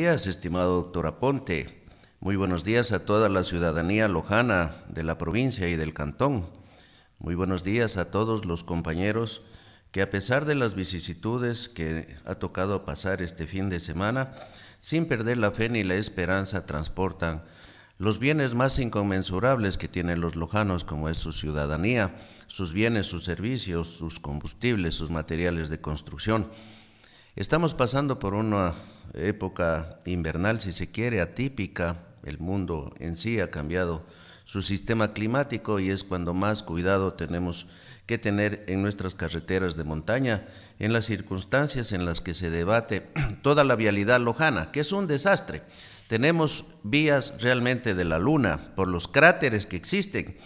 días, estimado doctor Aponte. Muy buenos días a toda la ciudadanía lojana de la provincia y del cantón. Muy buenos días a todos los compañeros que a pesar de las vicisitudes que ha tocado pasar este fin de semana, sin perder la fe ni la esperanza, transportan los bienes más inconmensurables que tienen los lojanos, como es su ciudadanía, sus bienes, sus servicios, sus combustibles, sus materiales de construcción Estamos pasando por una época invernal, si se quiere, atípica. El mundo en sí ha cambiado su sistema climático y es cuando más cuidado tenemos que tener en nuestras carreteras de montaña, en las circunstancias en las que se debate toda la vialidad lojana, que es un desastre. Tenemos vías realmente de la luna por los cráteres que existen.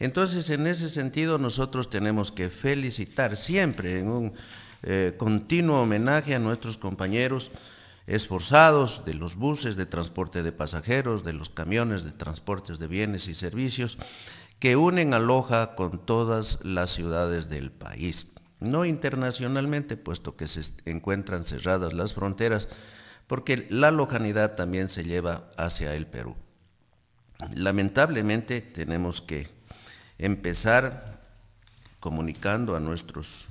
Entonces, en ese sentido, nosotros tenemos que felicitar siempre en un eh, continuo homenaje a nuestros compañeros esforzados de los buses de transporte de pasajeros, de los camiones de transportes de bienes y servicios, que unen a Loja con todas las ciudades del país. No internacionalmente, puesto que se encuentran cerradas las fronteras, porque la lojanidad también se lleva hacia el Perú. Lamentablemente tenemos que empezar comunicando a nuestros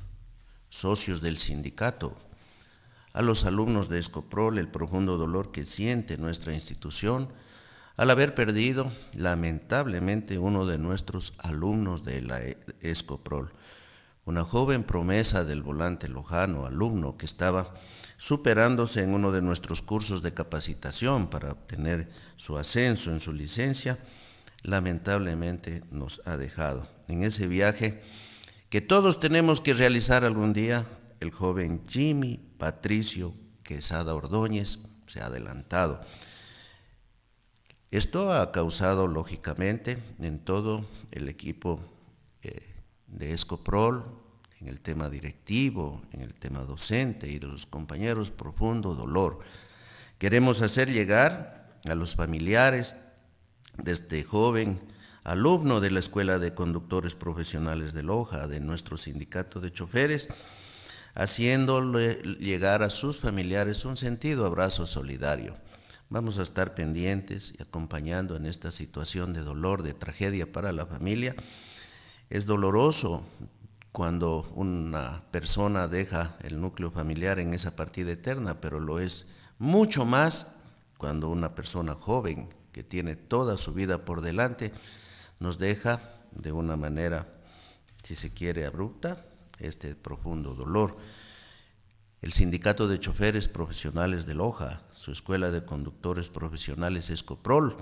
socios del sindicato, a los alumnos de Escoprol el profundo dolor que siente nuestra institución al haber perdido lamentablemente uno de nuestros alumnos de la e-, Escoprol, una joven promesa del volante lojano, alumno que estaba superándose en uno de nuestros cursos de capacitación para obtener su ascenso en su licencia, lamentablemente nos ha dejado. En ese viaje que todos tenemos que realizar algún día, el joven Jimmy Patricio Quesada Ordóñez se ha adelantado. Esto ha causado, lógicamente, en todo el equipo eh, de Escoprol, en el tema directivo, en el tema docente y de los compañeros, profundo dolor. Queremos hacer llegar a los familiares de este joven, alumno de la Escuela de Conductores Profesionales de Loja, de nuestro sindicato de choferes, haciéndole llegar a sus familiares un sentido abrazo solidario. Vamos a estar pendientes y acompañando en esta situación de dolor, de tragedia para la familia. Es doloroso cuando una persona deja el núcleo familiar en esa partida eterna, pero lo es mucho más cuando una persona joven que tiene toda su vida por delante nos deja de una manera, si se quiere, abrupta este profundo dolor. El Sindicato de Choferes Profesionales de Loja, su Escuela de Conductores Profesionales Escoprol,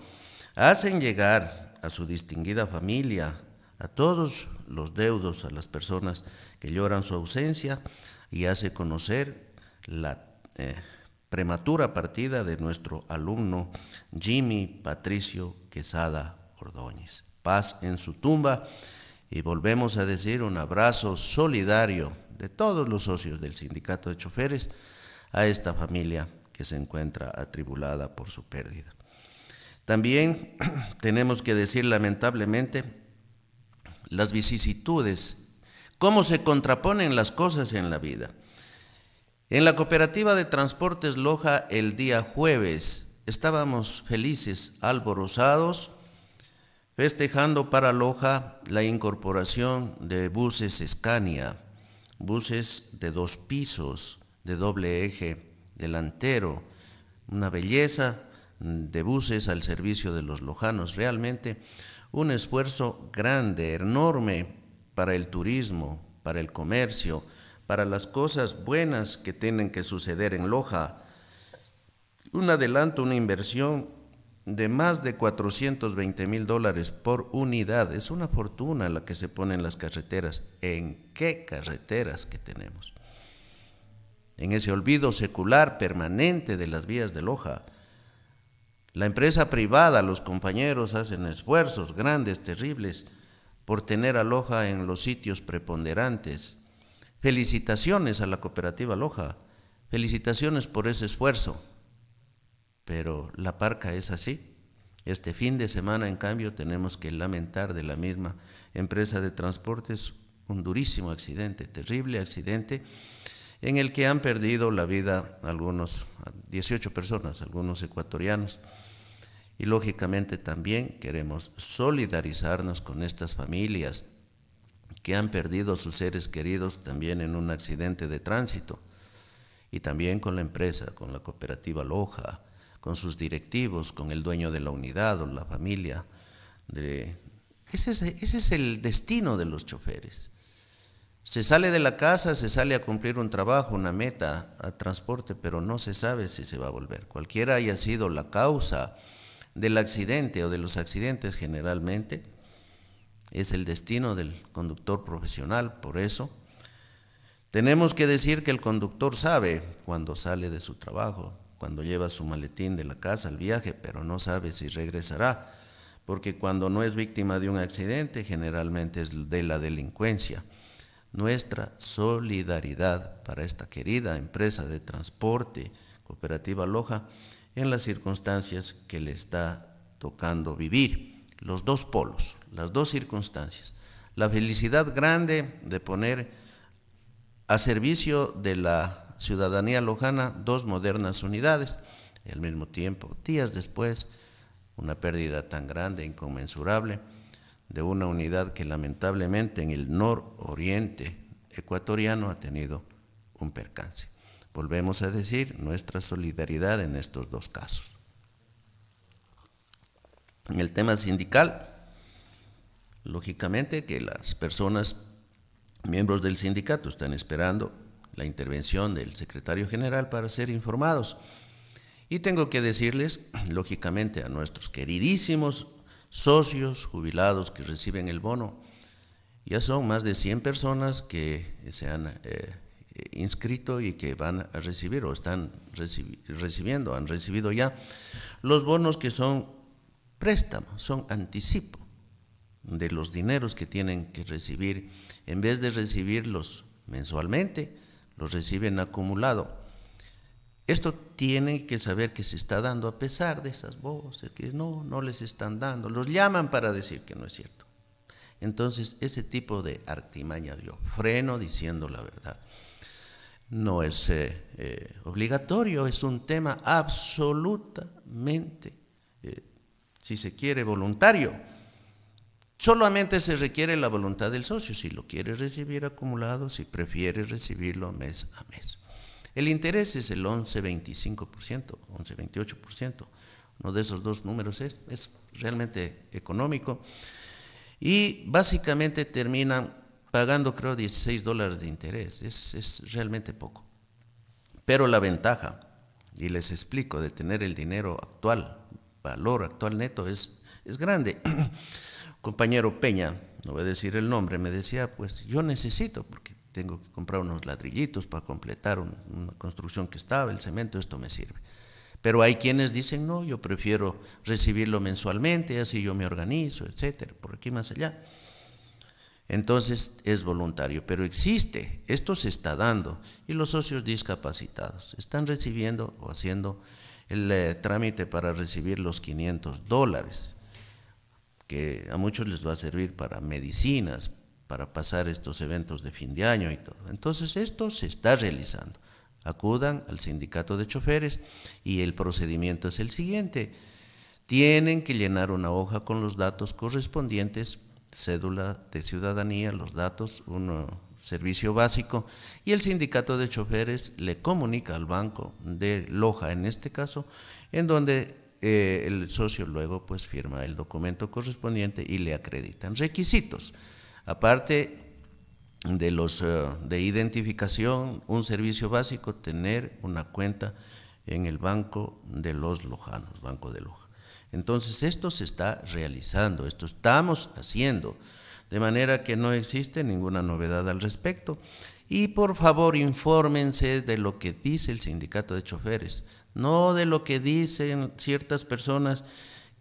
hacen llegar a su distinguida familia, a todos los deudos, a las personas que lloran su ausencia y hace conocer la eh, prematura partida de nuestro alumno Jimmy Patricio Quesada Ordóñez paz en su tumba. Y volvemos a decir un abrazo solidario de todos los socios del sindicato de choferes a esta familia que se encuentra atribulada por su pérdida. También tenemos que decir lamentablemente las vicisitudes, cómo se contraponen las cosas en la vida. En la cooperativa de transportes Loja el día jueves estábamos felices, alborozados, Festejando para Loja la incorporación de buses Scania, buses de dos pisos, de doble eje delantero, una belleza de buses al servicio de los lojanos, realmente un esfuerzo grande, enorme para el turismo, para el comercio, para las cosas buenas que tienen que suceder en Loja. Un adelanto, una inversión de más de 420 mil dólares por unidad. Es una fortuna la que se pone en las carreteras. ¿En qué carreteras que tenemos? En ese olvido secular permanente de las vías de Loja. La empresa privada, los compañeros hacen esfuerzos grandes, terribles, por tener a Loja en los sitios preponderantes. Felicitaciones a la cooperativa Loja. Felicitaciones por ese esfuerzo pero la parca es así. Este fin de semana, en cambio, tenemos que lamentar de la misma empresa de transportes un durísimo accidente, terrible accidente, en el que han perdido la vida algunos, 18 personas, algunos ecuatorianos. Y lógicamente también queremos solidarizarnos con estas familias que han perdido sus seres queridos también en un accidente de tránsito y también con la empresa, con la cooperativa Loja, con sus directivos, con el dueño de la unidad o la familia. ese es el destino de los choferes. Se sale de la casa, se sale a cumplir un trabajo, una meta, a transporte, pero no se sabe si se va a volver. Cualquiera haya sido la causa del accidente o de los accidentes generalmente, es el destino del conductor profesional, por eso tenemos que decir que el conductor sabe cuando sale de su trabajo, cuando lleva su maletín de la casa al viaje, pero no sabe si regresará, porque cuando no es víctima de un accidente generalmente es de la delincuencia. Nuestra solidaridad para esta querida empresa de transporte, Cooperativa Loja, en las circunstancias que le está tocando vivir. Los dos polos, las dos circunstancias. La felicidad grande de poner a servicio de la ciudadanía lojana dos modernas unidades. Y al mismo tiempo, días después, una pérdida tan grande, inconmensurable, de una unidad que lamentablemente en el nororiente ecuatoriano ha tenido un percance. Volvemos a decir nuestra solidaridad en estos dos casos. En el tema sindical, lógicamente que las personas, miembros del sindicato, están esperando la intervención del secretario general para ser informados. Y tengo que decirles, lógicamente, a nuestros queridísimos socios jubilados que reciben el bono, ya son más de 100 personas que se han eh, eh, inscrito y que van a recibir o están recibiendo, han recibido ya los bonos que son préstamos, son anticipo de los dineros que tienen que recibir, en vez de recibirlos mensualmente, los reciben acumulado. Esto tienen que saber que se está dando a pesar de esas voces, que no, no les están dando. Los llaman para decir que no es cierto. Entonces, ese tipo de artimaña, yo freno diciendo la verdad. No es eh, eh, obligatorio, es un tema absolutamente, eh, si se quiere, voluntario. Solamente se requiere la voluntad del socio, si lo quiere recibir acumulado, si prefiere recibirlo mes a mes. El interés es el 11,25%, 11,28%. Uno de esos dos números es, realmente económico. Y básicamente terminan pagando, creo, 16 dólares de interés. Es, realmente poco. Pero la ventaja, y les explico, de tener el dinero actual, valor actual neto, es, es grande. compañero Peña, no voy a decir el nombre, me decía, pues yo necesito, porque tengo que comprar unos ladrillitos para completar una construcción que estaba, el cemento, esto me sirve. Pero hay quienes dicen, no, yo prefiero recibirlo mensualmente, así yo me organizo, etcétera, por aquí más allá. Entonces es voluntario, pero existe, esto se está dando y los socios discapacitados están recibiendo o haciendo el eh, trámite para recibir los 500 dólares que a muchos les va a servir para medicinas, para pasar estos eventos de fin de año y todo. Entonces esto se está realizando. Acudan al sindicato de choferes y el procedimiento es el siguiente. Tienen que llenar una hoja con los datos correspondientes, cédula de ciudadanía, los datos, un servicio básico, y el sindicato de choferes le comunica al banco de Loja, en este caso, en donde eh, el socio luego pues firma el documento correspondiente y le acreditan requisitos. Aparte de los eh, de identificación, un servicio básico, tener una cuenta en el Banco de los Lojanos, Banco de Loja. Entonces esto se está realizando, esto estamos haciendo. De manera que no existe ninguna novedad al respecto. Y por favor infórmense de lo que dice el sindicato de choferes, no de lo que dicen ciertas personas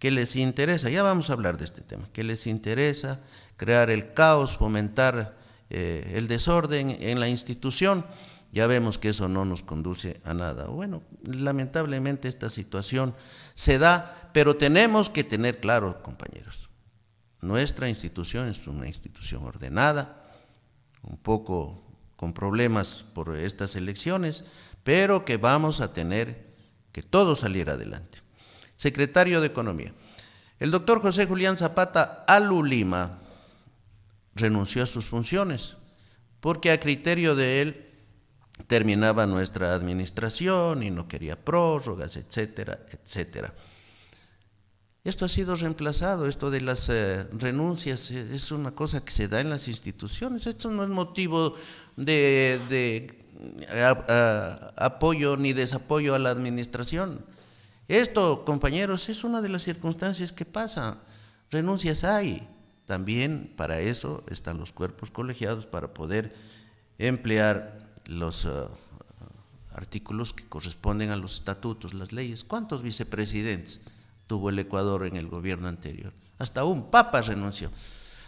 que les interesa, ya vamos a hablar de este tema, que les interesa crear el caos, fomentar eh, el desorden en la institución. Ya vemos que eso no nos conduce a nada. Bueno, lamentablemente esta situación se da, pero tenemos que tener claro, compañeros, nuestra institución es una institución ordenada, un poco con problemas por estas elecciones, pero que vamos a tener que todo salir adelante. Secretario de Economía. El doctor José Julián Zapata Alulima renunció a sus funciones porque a criterio de él terminaba nuestra administración y no quería prórrogas, etcétera, etcétera. Esto ha sido reemplazado, esto de las eh, renuncias eh, es una cosa que se da en las instituciones, esto no es motivo de, apoyo ni desapoyo a la administración. Esto, compañeros, es una de las circunstancias que pasa. Renuncias hay. También para eso están los cuerpos colegiados para poder emplear los eh, artículos que corresponden a los estatutos, las leyes. ¿Cuántos vicepresidentes? tuvo el Ecuador en el gobierno anterior. Hasta un papa renunció.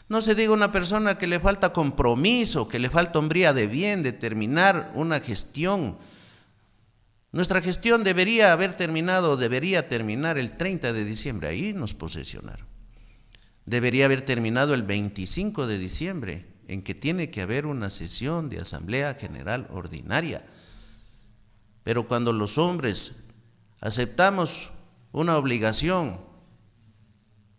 No se diga una persona que le falta compromiso, que le falta hombría de bien, de terminar una gestión. Nuestra gestión debería haber terminado, debería terminar el 30 de diciembre, ahí nos posesionaron. Debería haber terminado el 25 de diciembre, en que tiene que haber una sesión de Asamblea General Ordinaria. Pero cuando los hombres aceptamos una obligación.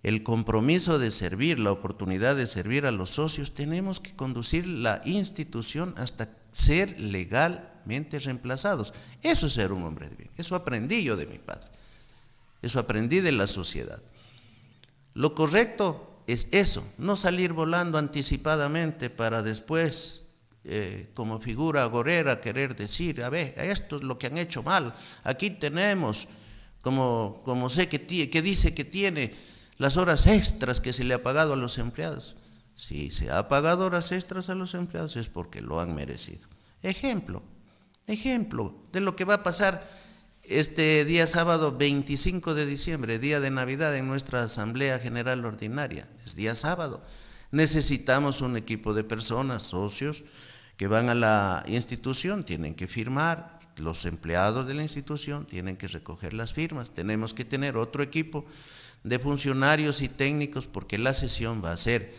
El compromiso de servir, la oportunidad de servir a los socios, tenemos que conducir la institución hasta ser legalmente reemplazados. Eso es ser un hombre de bien. Eso aprendí yo de mi padre. Eso aprendí de la sociedad. Lo correcto es eso, no salir volando anticipadamente para después eh, como figura gorera querer decir, a ver, esto es lo que han hecho mal, aquí tenemos como, como sé que, que dice que tiene las horas extras que se le ha pagado a los empleados. Si se ha pagado horas extras a los empleados es porque lo han merecido. Ejemplo, ejemplo de lo que va a pasar este día sábado 25 de diciembre, día de Navidad en nuestra Asamblea General Ordinaria. Es día sábado. Necesitamos un equipo de personas, socios, que van a la institución, tienen que firmar, los empleados de la institución tienen que recoger las firmas. Tenemos que tener otro equipo de funcionarios y técnicos porque la sesión va a ser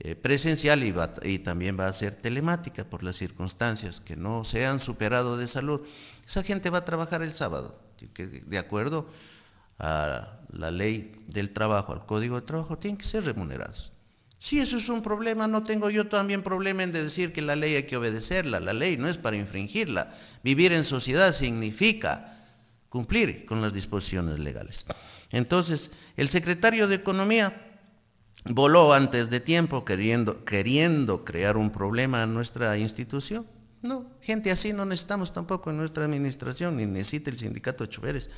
eh, presencial y, y, también va a ser telemática por las circunstancias que no se han superado de salud. Esa gente va a trabajar el sábado, de acuerdo a la ley del trabajo, al código de trabajo, tienen que ser remunerados. Si eso es un problema, no tengo yo también problema en decir que la ley hay que obedecerla. La ley no es para infringirla. Vivir en sociedad significa cumplir con las disposiciones legales. Entonces, el secretario de Economía voló antes de tiempo queriendo, queriendo crear un problema a nuestra institución. No, gente así no necesitamos tampoco en nuestra administración, ni necesita el sindicato de Chuveres.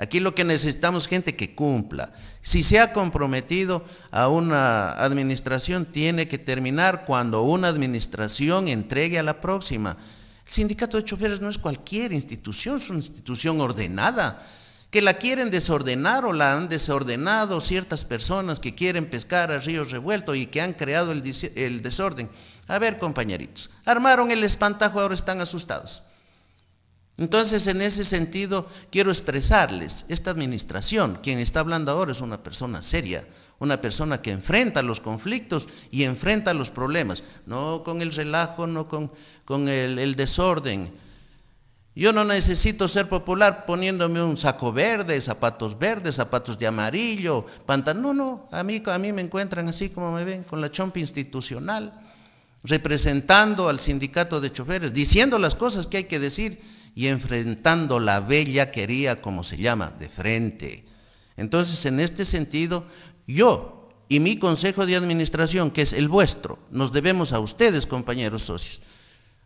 Aquí lo que necesitamos es gente que cumpla. Si se ha comprometido a una administración, tiene que terminar cuando una administración entregue a la próxima. El sindicato de choferes no es cualquier institución, es una institución ordenada que la quieren desordenar o la han desordenado ciertas personas que quieren pescar a ríos revueltos y que han creado el, el desorden. A ver, compañeritos, armaron el espantajo, ahora están asustados. Entonces, en ese sentido, quiero expresarles, esta administración, quien está hablando ahora es una persona seria, una persona que enfrenta los conflictos y enfrenta los problemas, no con el relajo, no con, el, desorden. Yo no necesito ser popular poniéndome un saco verde, zapatos verdes, zapatos de amarillo, pantalón. No, no, a mí, a mí me encuentran así como me ven, con la chompa institucional, representando al sindicato de choferes, diciendo las cosas que hay que decir y enfrentando la bella quería, como se llama, de frente. Entonces, en este sentido, yo y mi consejo de administración, que es el vuestro, nos debemos a ustedes, compañeros socios,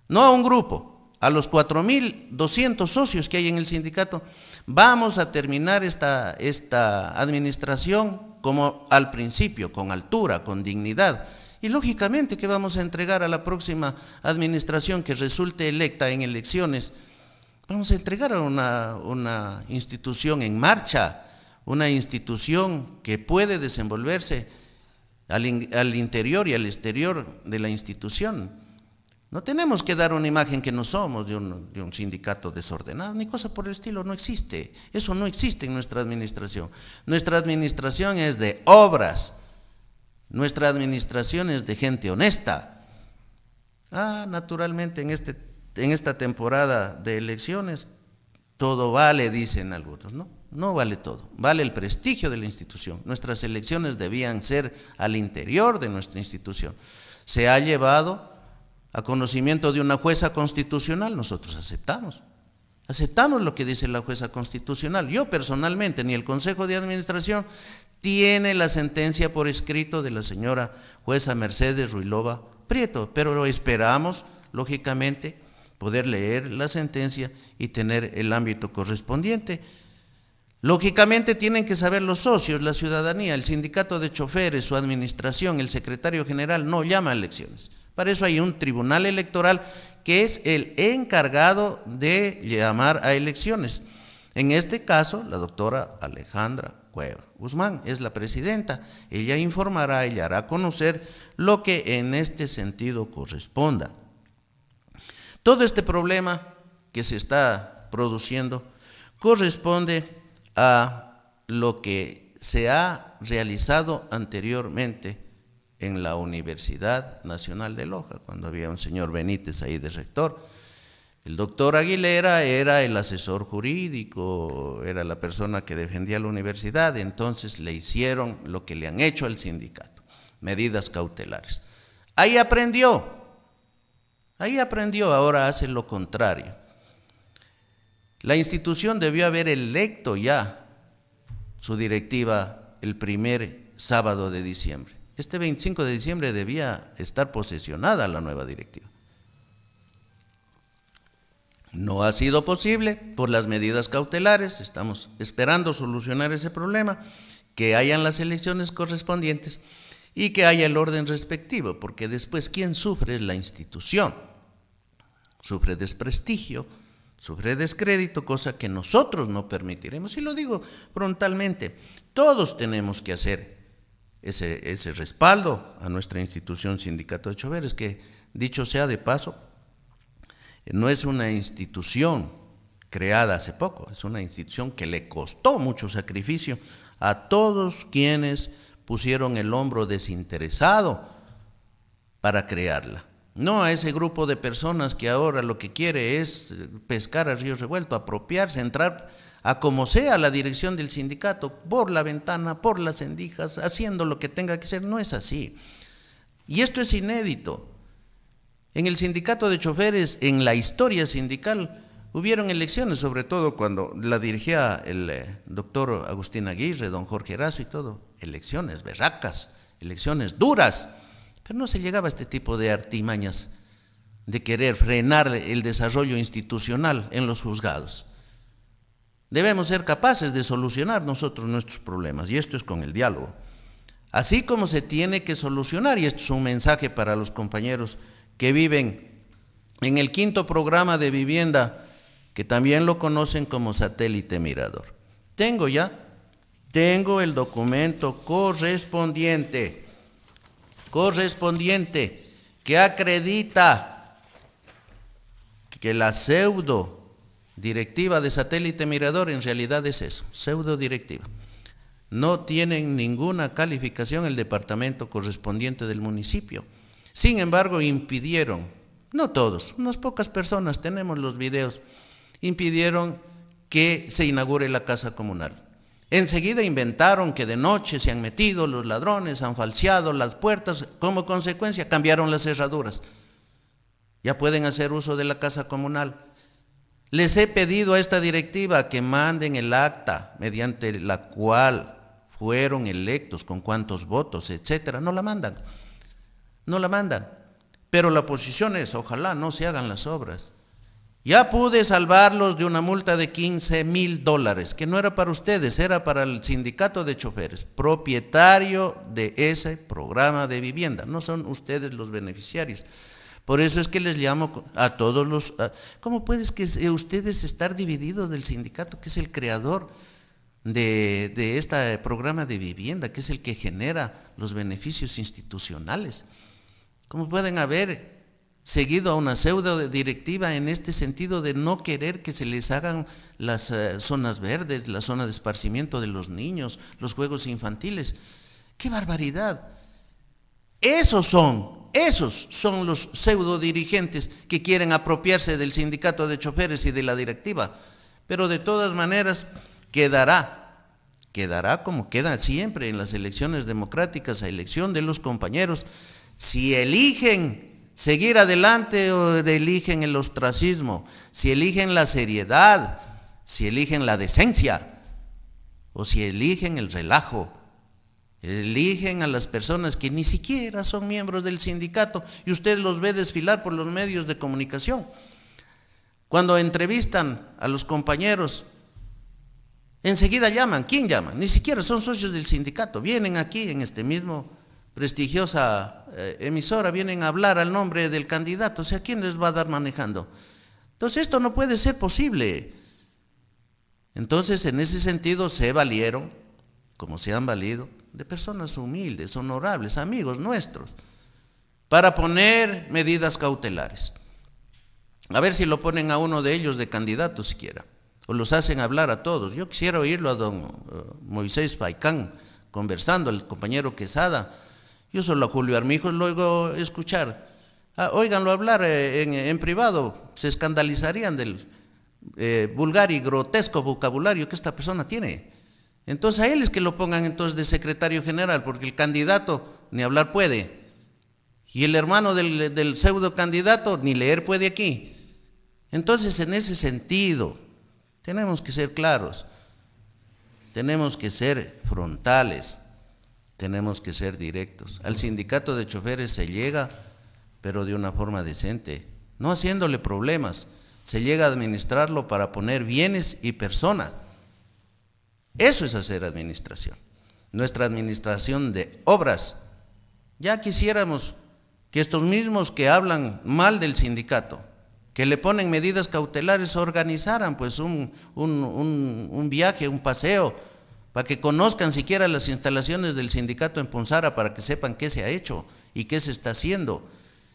no a un grupo, a los 4.200 socios que hay en el sindicato, vamos a terminar esta, esta administración como al principio, con altura, con dignidad, y lógicamente que vamos a entregar a la próxima administración que resulte electa en elecciones vamos a entregar a una, institución en marcha, una institución que puede desenvolverse al, interior y al exterior de la institución. No tenemos que dar una imagen que no somos de un, de un sindicato desordenado, ni cosa por el estilo, no existe. Eso no existe en nuestra administración. Nuestra administración es de obras, nuestra administración es de gente honesta. Ah, naturalmente en este en esta temporada de elecciones todo vale, dicen algunos, ¿no? No vale todo, vale el prestigio de la institución. Nuestras elecciones debían ser al interior de nuestra institución. Se ha llevado a conocimiento de una jueza constitucional, nosotros aceptamos. Aceptamos lo que dice la jueza constitucional. Yo personalmente, ni el Consejo de Administración tiene la sentencia por escrito de la señora jueza Mercedes Ruilova Prieto, pero lo esperamos, lógicamente, poder leer la sentencia y tener el ámbito correspondiente. Lógicamente tienen que saber los socios, la ciudadanía, el sindicato de choferes, su administración, el secretario general, no llama a elecciones. Para eso hay un tribunal electoral que es el encargado de llamar a elecciones. En este caso, la doctora Alejandra Cueva Guzmán es la presidenta. Ella informará, ella hará conocer lo que en este sentido corresponda. Todo este problema que se está produciendo corresponde a lo que se ha realizado anteriormente en la Universidad Nacional de Loja, cuando había un señor Benítez ahí de rector. El doctor Aguilera era el asesor jurídico, era la persona que defendía la universidad, entonces le hicieron lo que le han hecho al sindicato, medidas cautelares. Ahí aprendió, Ahí aprendió, ahora hace lo contrario. La institución debió haber electo ya su directiva el primer sábado de diciembre. Este 25 de diciembre debía estar posesionada la nueva directiva. No ha sido posible por las medidas cautelares, estamos esperando solucionar ese problema, que hayan las elecciones correspondientes y que haya el orden respectivo, porque después, ¿quién sufre? es La institución sufre desprestigio, sufre descrédito, cosa que nosotros no permitiremos. Y lo digo frontalmente, todos tenemos que hacer ese, ese respaldo a nuestra institución Sindicato de Choveres, que dicho sea de paso, no es una institución creada hace poco, es una institución que le costó mucho sacrificio a todos quienes pusieron el hombro desinteresado para crearla. No a ese grupo de personas que ahora lo que quiere es eh, pescar a río revuelto, apropiarse, entrar a como sea la dirección del sindicato, por la ventana, por las sendijas, haciendo lo que tenga que ser, No es así. Y esto es inédito. En el sindicato de choferes, en la historia sindical, hubieron elecciones, sobre todo cuando la dirigía el eh, doctor Agustín Aguirre, don Jorge Razo y todo. Elecciones berracas, elecciones duras pero no se llegaba a este tipo de artimañas de querer frenar el desarrollo institucional en los juzgados. Debemos ser capaces de solucionar nosotros nuestros problemas, y esto es con el diálogo. Así como se tiene que solucionar, y esto es un mensaje para los compañeros que viven en el quinto programa de vivienda, que también lo conocen como satélite mirador. Tengo ya, tengo el documento correspondiente correspondiente que acredita que la pseudo directiva de satélite mirador en realidad es eso, pseudo directiva. No tienen ninguna calificación el departamento correspondiente del municipio. Sin embargo, impidieron, no todos, unas pocas personas, tenemos los videos, impidieron que se inaugure la casa comunal. Enseguida inventaron que de noche se han metido los ladrones, han falseado las puertas, como consecuencia cambiaron las cerraduras. Ya pueden hacer uso de la casa comunal. Les he pedido a esta directiva que manden el acta mediante la cual fueron electos, con cuántos votos, etcétera. No la mandan. No la mandan. Pero la posición es, ojalá no se hagan las obras. Ya pude salvarlos de una multa de 15 mil dólares, que no era para ustedes, era para el sindicato de choferes, propietario de ese programa de vivienda. No son ustedes los beneficiarios. Por eso es que les llamo a todos los... ¿Cómo puedes que ustedes estar divididos del sindicato, que es el creador de, de este programa de vivienda, que es el que genera los beneficios institucionales? ¿Cómo pueden haber seguido a una pseudo directiva en este sentido de no querer que se les hagan las eh, zonas verdes, la zona de esparcimiento de los niños, los juegos infantiles. ¡Qué barbaridad! Esos son, esos son los pseudo dirigentes que quieren apropiarse del sindicato de choferes y de la directiva. Pero de todas maneras quedará, quedará como queda siempre en las elecciones democráticas, a elección de los compañeros. Si eligen seguir adelante o eligen el ostracismo, si eligen la seriedad, si eligen la decencia o si eligen el relajo. Eligen a las personas que ni siquiera son miembros del sindicato y usted los ve desfilar por los medios de comunicación. Cuando entrevistan a los compañeros, enseguida llaman. ¿Quién llama? Ni siquiera son socios del sindicato. Vienen aquí en este mismo prestigiosa eh, emisora vienen a hablar al nombre del candidato, o sea, ¿quién les va a dar manejando? Entonces esto no puede ser posible. Entonces, en ese sentido, se valieron, como se han valido, de personas humildes, honorables, amigos nuestros, para poner medidas cautelares. A ver si lo ponen a uno de ellos de candidato siquiera, o los hacen hablar a todos. Yo quisiera oírlo a don eh, Moisés Paicán conversando, al compañero Quesada, yo solo a Julio Armijo lo oigo escuchar. oiganlo ah, óiganlo hablar eh, en, privado, se escandalizarían del eh, vulgar y grotesco vocabulario que esta persona tiene. Entonces a él es que lo pongan entonces de secretario general, porque el candidato ni hablar puede. Y el hermano del, del pseudo candidato ni leer puede aquí. Entonces en ese sentido tenemos que ser claros, tenemos que ser frontales tenemos que ser directos. Al sindicato de choferes se llega, pero de una forma decente, no haciéndole problemas. Se llega a administrarlo para poner bienes y personas. Eso es hacer administración. Nuestra administración de obras. Ya quisiéramos que estos mismos que hablan mal del sindicato, que le ponen medidas cautelares, organizaran pues un, un viaje, un paseo, para que conozcan siquiera las instalaciones del sindicato en Punzara, para que sepan qué se ha hecho y qué se está haciendo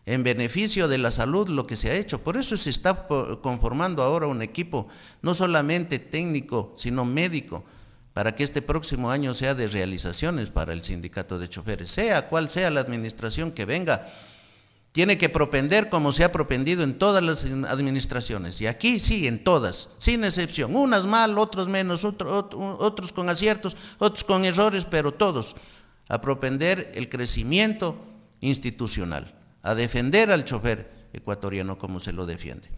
en beneficio de la salud lo que se ha hecho. Por eso se está conformando ahora un equipo, no solamente técnico, sino médico, para que este próximo año sea de realizaciones para el sindicato de choferes, sea cual sea la administración que venga, tiene que propender como se ha propendido en todas las administraciones. Y aquí sí, en todas, sin excepción. Unas mal, otras menos, otros con aciertos, otros con errores, pero todos. A propender el crecimiento institucional, a defender al chofer ecuatoriano como se lo defiende.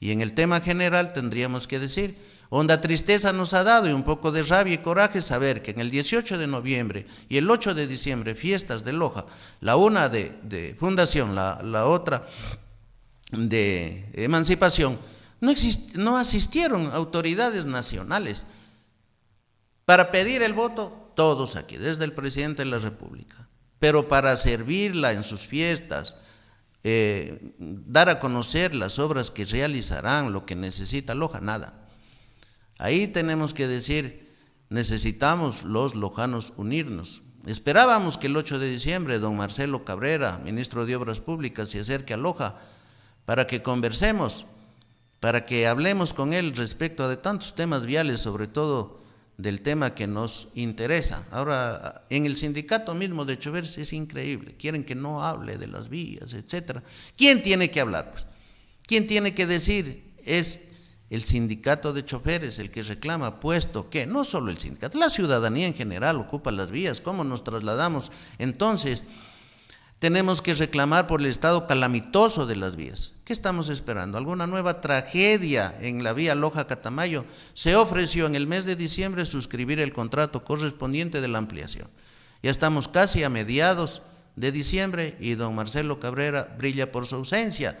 Y en el tema general tendríamos que decir, onda tristeza nos ha dado y un poco de rabia y coraje saber que en el 18 de noviembre y el 8 de diciembre, fiestas de Loja, la una de, fundación, la, otra de emancipación, no, exist, no asistieron autoridades nacionales para pedir el voto, todos aquí, desde el presidente de la República, pero para servirla en sus fiestas, eh, dar a conocer las obras que realizarán, lo que necesita Loja, nada. Ahí tenemos que decir, necesitamos los lojanos unirnos. Esperábamos que el 8 de diciembre don Marcelo Cabrera, ministro de Obras Públicas, se acerque a Loja para que conversemos, para que hablemos con él respecto a de tantos temas viales, sobre todo del tema que nos interesa. Ahora, en el sindicato mismo de choferes es increíble, quieren que no hable de las vías, etcétera. ¿Quién tiene que hablar? Pues? ¿Quién tiene que decir? Es el sindicato de choferes el que reclama, puesto que no solo el sindicato, la ciudadanía en general ocupa las vías, ¿cómo nos trasladamos entonces tenemos que reclamar por el estado calamitoso de las vías. ¿Qué estamos esperando? ¿Alguna nueva tragedia en la vía Loja-Catamayo? Se ofreció en el mes de diciembre suscribir el contrato correspondiente de la ampliación. Ya estamos casi a mediados de diciembre y don Marcelo Cabrera brilla por su ausencia.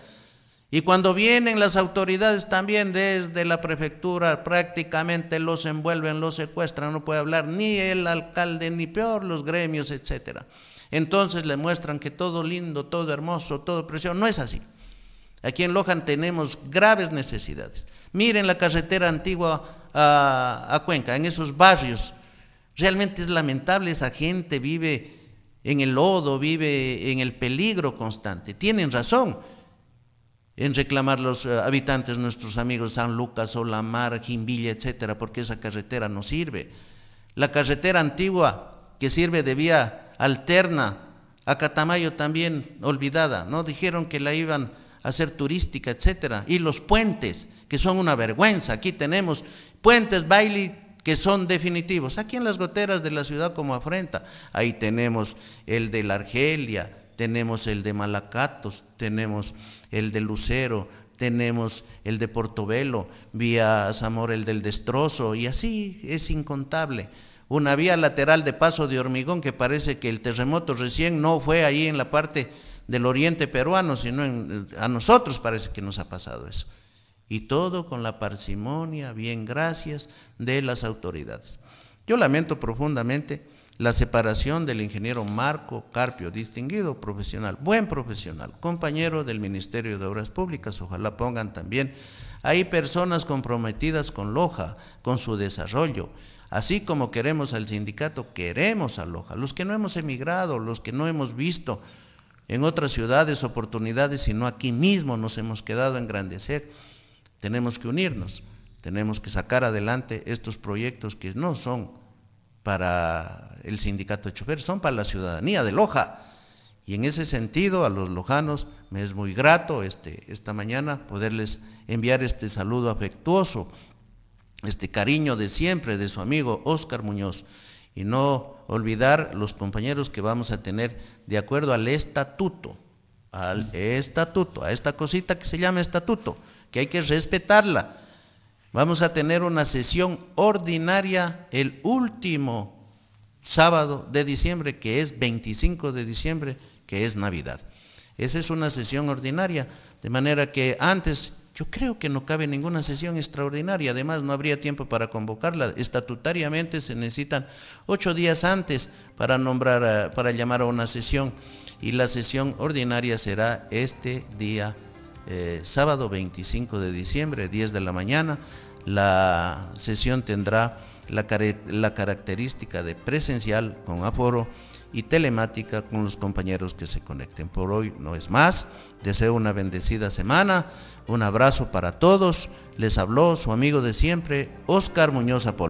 Y cuando vienen las autoridades también desde la prefectura, prácticamente los envuelven, los secuestran, no puede hablar ni el alcalde, ni peor los gremios, etcétera. Entonces le muestran que todo lindo, todo hermoso, todo precioso. No es así. Aquí en Lojan tenemos graves necesidades. Miren la carretera antigua a, Cuenca, en esos barrios. Realmente es lamentable, esa gente vive en el lodo, vive en el peligro constante. Tienen razón en reclamar los eh, habitantes, nuestros amigos San Lucas, Olamar, Jimbilla, etcétera, porque esa carretera no sirve. La carretera antigua que sirve de vía alterna, a Catamayo también olvidada, ¿no? Dijeron que la iban a hacer turística, etcétera. Y los puentes, que son una vergüenza. Aquí tenemos puentes, baile que son definitivos. Aquí en las goteras de la ciudad como afrenta, ahí tenemos el de la Argelia, tenemos el de Malacatos, tenemos el de Lucero, tenemos el de Portobelo, vía Zamora el del destrozo, y así es incontable una vía lateral de paso de hormigón que parece que el terremoto recién no fue ahí en la parte del oriente peruano, sino eh, a nosotros parece que nos ha pasado eso. Y todo con la parsimonia, bien gracias, de las autoridades. Yo lamento profundamente la separación del ingeniero Marco Carpio, distinguido profesional, buen profesional, compañero del Ministerio de Obras Públicas, ojalá pongan también, hay personas comprometidas con Loja, con su desarrollo, Así como queremos al sindicato, queremos a Loja. Los que no hemos emigrado, los que no hemos visto en otras ciudades oportunidades, sino aquí mismo nos hemos quedado a engrandecer, tenemos que unirnos, tenemos que sacar adelante estos proyectos que no son para el sindicato de choferes, son para la ciudadanía de Loja. Y en ese sentido, a los lojanos me es muy grato este, esta mañana poderles enviar este saludo afectuoso este cariño de siempre de su amigo Óscar Muñoz y no olvidar los compañeros que vamos a tener de acuerdo al estatuto, al estatuto, a esta cosita que se llama estatuto, que hay que respetarla. Vamos a tener una sesión ordinaria el último sábado de diciembre, que es 25 de diciembre, que es Navidad. Esa es una sesión ordinaria, de manera que antes yo creo que no cabe ninguna sesión extraordinaria, además no habría tiempo para convocarla. Estatutariamente se necesitan ocho días antes para nombrar, para llamar a una sesión y la sesión ordinaria será este día eh, sábado 25 de diciembre, 10 de la mañana. La sesión tendrá la, la característica de presencial con aforo y telemática con los compañeros que se conecten. Por hoy no es más. Deseo una bendecida semana. Un abrazo para todos. Les habló su amigo de siempre, Oscar Muñoz Apolo.